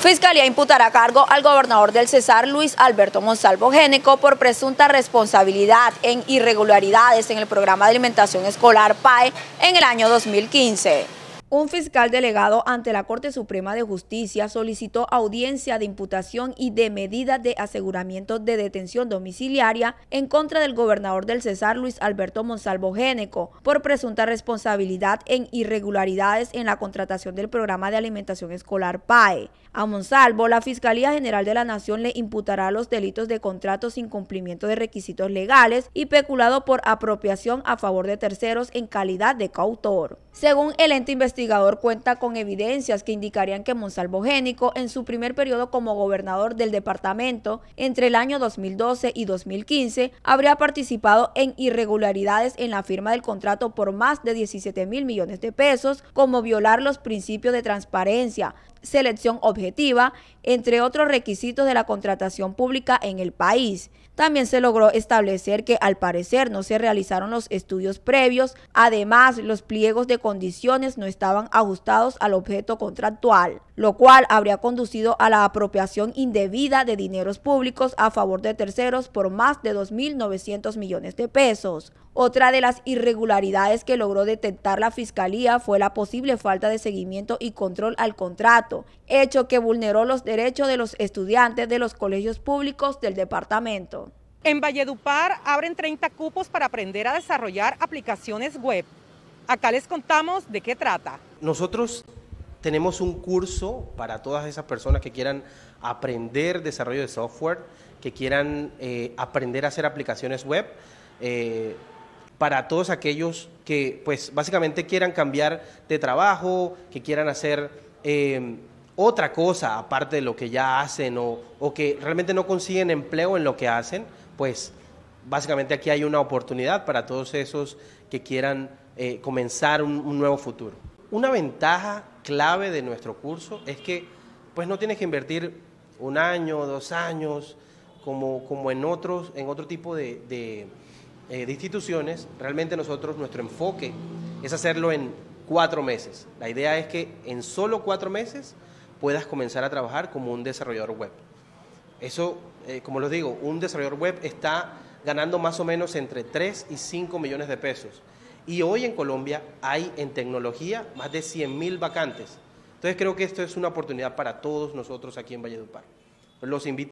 Fiscalía imputará cargo al gobernador del Cesar, Luis Alberto Monsalvo Géneco, por presunta responsabilidad en irregularidades en el programa de alimentación escolar PAE en el año 2015. Un fiscal delegado ante la Corte Suprema de Justicia solicitó audiencia de imputación y de medidas de aseguramiento de detención domiciliaria en contra del gobernador del Cesar Luis Alberto Monsalvo Géneco por presunta responsabilidad en irregularidades en la contratación del programa de alimentación escolar PAE. A Monsalvo, la Fiscalía General de la Nación le imputará los delitos de contrato sin cumplimiento de requisitos legales y peculado por apropiación a favor de terceros en calidad de coautor. Según el ente investigador, cuenta con evidencias que indicarían que Monsalvo Génico, en su primer periodo como gobernador del departamento, entre el año 2012 y 2015, habría participado en irregularidades en la firma del contrato por más de 17 mil millones de pesos, como violar los principios de transparencia, selección objetiva, entre otros requisitos de la contratación pública en el país. También se logró establecer que al parecer no se realizaron los estudios previos, además los pliegos de condiciones no estaban ajustados al objeto contractual, lo cual habría conducido a la apropiación indebida de dineros públicos a favor de terceros por más de 2.900 millones de pesos. Otra de las irregularidades que logró detectar la Fiscalía fue la posible falta de seguimiento y control al contrato, hecho que vulneró los derechos de los estudiantes de los colegios públicos del departamento. En Valledupar abren 30 cupos para aprender a desarrollar aplicaciones web. Acá les contamos de qué trata. Nosotros tenemos un curso para todas esas personas que quieran aprender desarrollo de software, que quieran eh, aprender a hacer aplicaciones web. Eh, para todos aquellos que pues básicamente quieran cambiar de trabajo, que quieran hacer em, otra cosa aparte de lo que ya hacen o, que realmente no consiguen empleo en lo que hacen, pues básicamente aquí hay una oportunidad para todos esos que quieran eh, comenzar un, nuevo futuro. Una ventaja clave de nuestro curso es que pues no tienes que invertir un año, dos años, como, como en, otros, en otro tipo de eh, de instituciones, realmente nosotros, nuestro enfoque es hacerlo en cuatro meses. La idea es que en solo cuatro meses puedas comenzar a trabajar como un desarrollador web. Eso, eh, como lo digo, un desarrollador web está ganando más o menos entre 3 y 5 millones de pesos. Y hoy en Colombia hay en tecnología más de 100 mil vacantes. Entonces creo que esto es una oportunidad para todos nosotros aquí en Valledupar. Los invito